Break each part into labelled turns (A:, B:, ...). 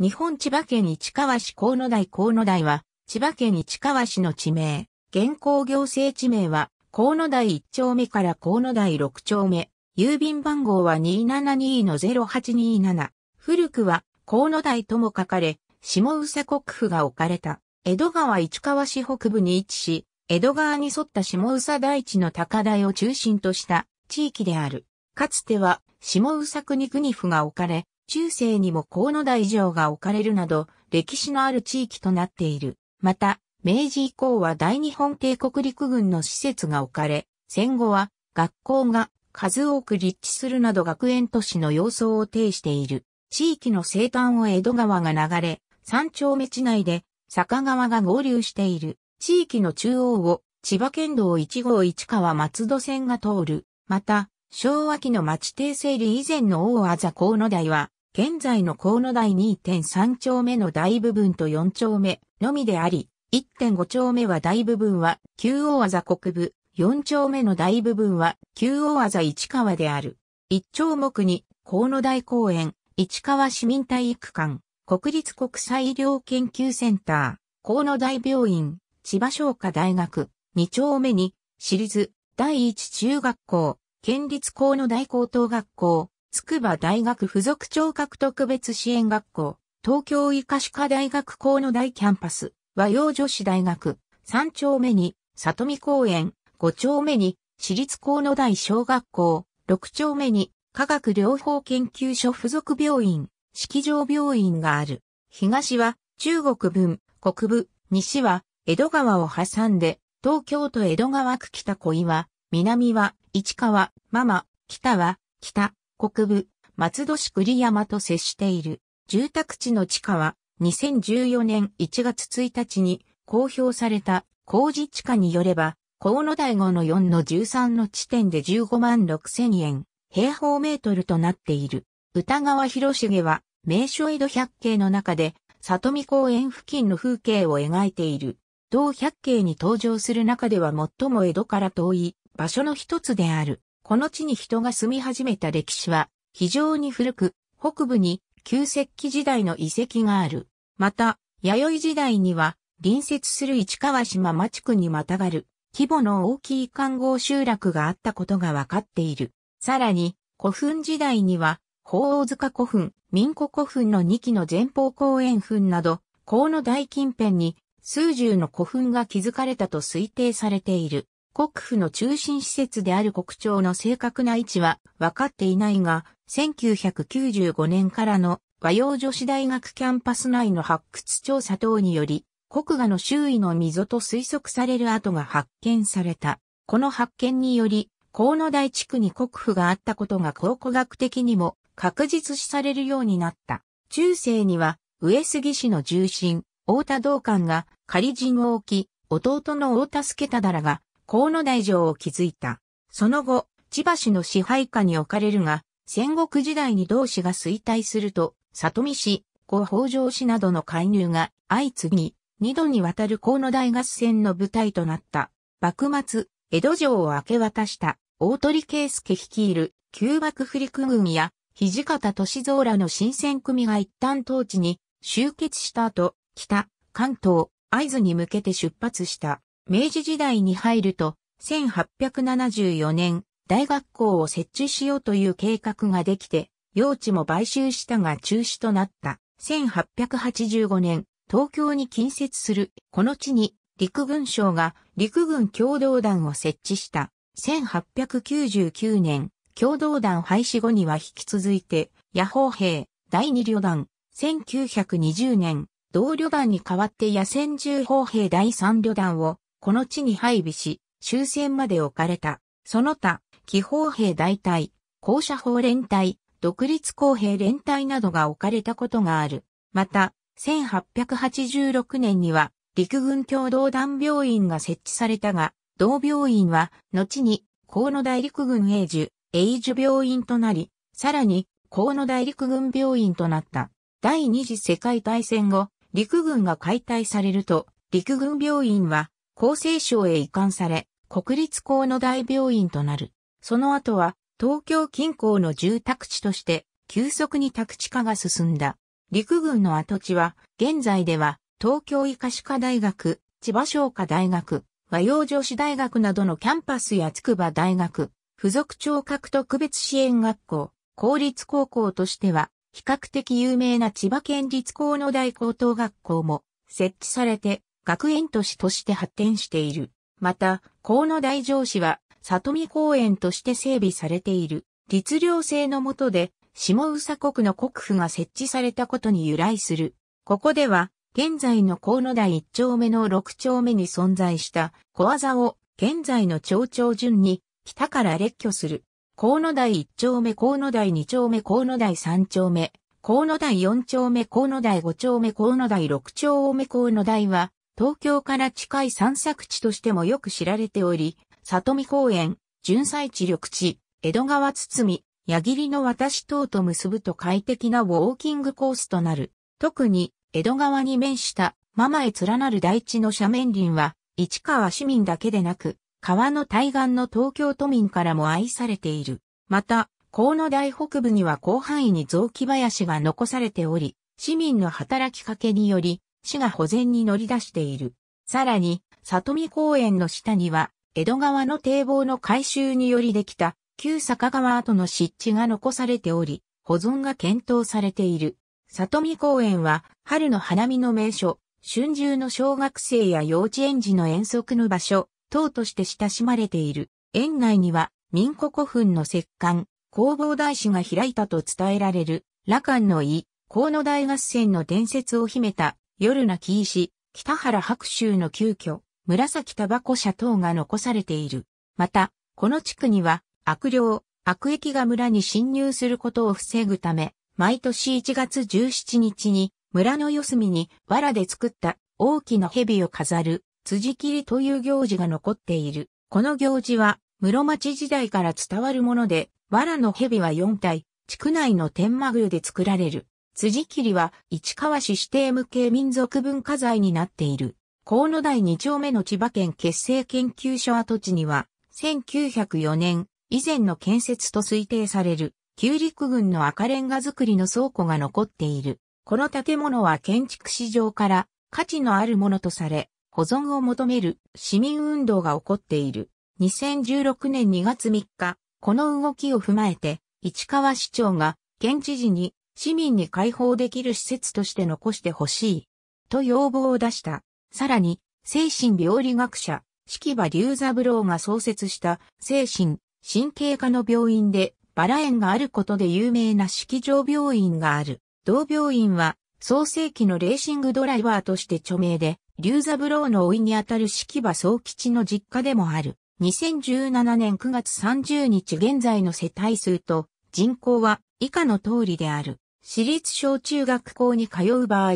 A: 日本千葉県市川市河野台河野台は、千葉県市川市の地名、現行行政地名は、河野台1丁目から河野台6丁目、郵便番号は272-0827、古くは河野台とも書かれ、下宇佐国府が置かれた、江戸川市川市北部に位置し、江戸川に沿った下宇佐台地の高台を中心とした地域である。かつては下宇佐国国府が置かれ、中世にも河野大城が置かれるなど、歴史のある地域となっている。また、明治以降は大日本帝国陸軍の施設が置かれ、戦後は学校が数多く立地するなど学園都市の様相を呈している。地域の西端を江戸川が流れ、山頂目地内で坂川が合流している。地域の中央を千葉県道1号市川松戸線が通る。また、昭和期の町定整理以前の大技河野台は、現在の河野台2.3丁目の大部分と4丁目のみであり、1.5丁目は大部分は旧大技国部、4丁目の大部分は旧大技市川である。一丁目に河野台公園、市川市民体育館、国立国際医療研究センター、河野台病院、千葉商科大学、2丁目に、私立、第一中学校、県立河野台高等学校、筑波大学附属聴覚特別支援学校、東京医科歯科大学校の大キャンパス、和洋女子大学、3丁目に、里見公園、5丁目に、私立校の大小学校、6丁目に、科学療法研究所附属病院、式場病院がある。東は、中国分、国部、西は、江戸川を挟んで、東京都江戸川区北小岩、南は、市川、ママ、北は、北、国部、松戸市栗山と接している住宅地の地価は2014年1月1日に公表された工事地価によれば、河野大5の4の13の地点で15万6千円、平方メートルとなっている。歌川広重は、名所江戸百景の中で、里見公園付近の風景を描いている。同百景に登場する中では最も江戸から遠い場所の一つである。この地に人が住み始めた歴史は非常に古く、北部に旧石器時代の遺跡がある。また、弥生時代には隣接する市川島町区にまたがる規模の大きい観光集落があったことがわかっている。さらに、古墳時代には、法王塚古墳、民古古墳の2基の前方後円墳など、河野大近辺に数十の古墳が築かれたと推定されている。国府の中心施設である国庁の正確な位置は分かっていないが、1995年からの和洋女子大学キャンパス内の発掘調査等により、国画の周囲の溝と推測される跡が発見された。この発見により、河野台地区に国府があったことが考古学的にも確実視されるようになった。中世には、上杉氏の重臣、太田道館が仮陣を置き、弟の大田助忠らが河野大城を築いた。その後、千葉市の支配下に置かれるが、戦国時代に同氏が衰退すると、里見市、後北条市などの介入が相次ぎ、二度にわたる河野大合戦の舞台となった。幕末、江戸城を明け渡した大鳥圭介率いる旧幕振陸軍や土方歳三らの新選組が一旦当地に集結した後、北、関東、合図に向けて出発した。明治時代に入ると、1874年、大学校を設置しようという計画ができて、用地も買収したが中止となった。1885年、東京に近接する、この地に、陸軍省が陸軍共同団を設置した。1899年、共同団廃止後には引き続いて、野砲兵、第二旅団、1920年、同旅団に代わって野戦銃砲兵第三旅団をこの地に配備し、終戦まで置かれた。その他、気砲兵大隊、校舎砲連隊、独立公兵連隊などが置かれたことがある。また、1886年には陸軍共同団病院が設置されたが、同病院は後に河野大陸軍永寿、永寿病院となり、さらに河野大陸軍病院となった。第二次世界大戦後、陸軍が解体されると、陸軍病院は厚生省へ移管され、国立校の大病院となる。その後は、東京近郊の住宅地として、急速に宅地化が進んだ。陸軍の跡地は、現在では、東京医科歯科大学、千葉商科大学、和洋女子大学などのキャンパスや筑波大学、付属聴覚特別支援学校、公立高校としては、比較的有名な千葉県立高の大高等学校も設置されて、学園都市として発展している。また、河野大城市は、里見公園として整備されている。律令制の下で、下宇佐国の国府が設置されたことに由来する。ここでは、現在の河野台一丁目の六丁目に存在した小技を現在の町長順に北から列挙する。河野台一丁目、河野台二丁目、河野台三丁目、河野台四丁目、河野台五丁目、河野台六丁目、河野台は東京から近い散策地としてもよく知られており、里見公園、純菜地緑地、江戸川堤、矢切の渡し等と結ぶと快適なウォーキングコースとなる。特に、江戸川に面した、ママへ連なる大地の斜面林は、市川市民だけでなく、川の対岸の東京都民からも愛されている。また、河野大北部には広範囲に雑木林が残されており、市民の働きかけにより、市が保全に乗り出している。さらに、里見公園の下には、江戸川の堤防の改修によりできた、旧坂川跡の湿地が残されており、保存が検討されている。里見公園は、春の花見の名所、春秋の小学生や幼稚園児の遠足の場所、等として親しまれている。園内には、民古古墳の石棺、弘法大師が開いたと伝えられる、羅漢の井、河野大合戦の伝説を秘めた夜泣き石、北原白州の旧居、紫タバコ社等が残されている。また、この地区には、悪霊、悪役が村に侵入することを防ぐため、毎年1月17日に、村の四隅に藁で作った大きな蛇を飾る、辻切りという行事が残っている。この行事は、室町時代から伝わるもので、藁の蛇は4体、地区内の天満宮で作られる。辻切りは市川市指定無形民族文化財になっている。河野台2丁目の千葉県結成研究所跡地には、1904年以前の建設と推定される、旧陸軍の赤レンガ造りの倉庫が残っている。この建物は建築市場から価値のあるものとされ、保存を求める市民運動が起こっている。2016年2月3日、この動きを踏まえて、市川市長が県知事に市民に開放できる施設として残してほしい、と要望を出した。さらに、精神病理学者、式場龍三郎が創設した精神、神経科の病院でバラ園があることで有名な式場病院がある。同病院は創世期のレーシングドライバーとして著名で、龍三郎の老いにあたる式場総吉の実家でもある。2017年9月30日現在の世帯数と人口は以下の通りである。私立小中学校に通う場合、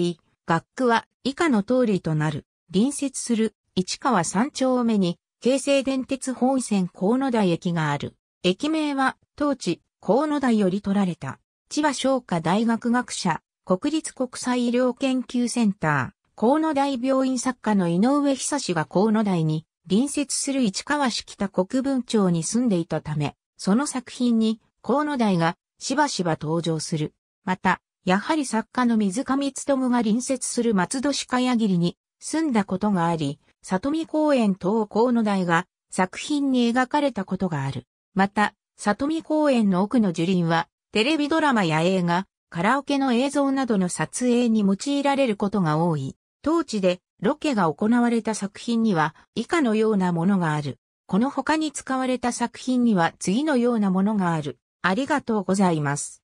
A: 学区は以下の通りとなる。隣接する市川三丁目に京成電鉄本線河野台駅がある。駅名は当地河野台より取られた。千葉商科大学学者、国立国際医療研究センター、河野台病院作家の井上久志が河野台に隣接する市川市北国分町に住んでいたため、その作品に河野台がしばしば登場する。また、やはり作家の水上努が隣接する松戸市茅りに住んだことがあり、里見公園等河野台が作品に描かれたことがある。また、里見公園の奥の樹林は、テレビドラマや映画、カラオケの映像などの撮影に用いられることが多い。当地でロケが行われた作品には以下のようなものがある。この他に使われた作品には次のようなものがある。ありがとうございます。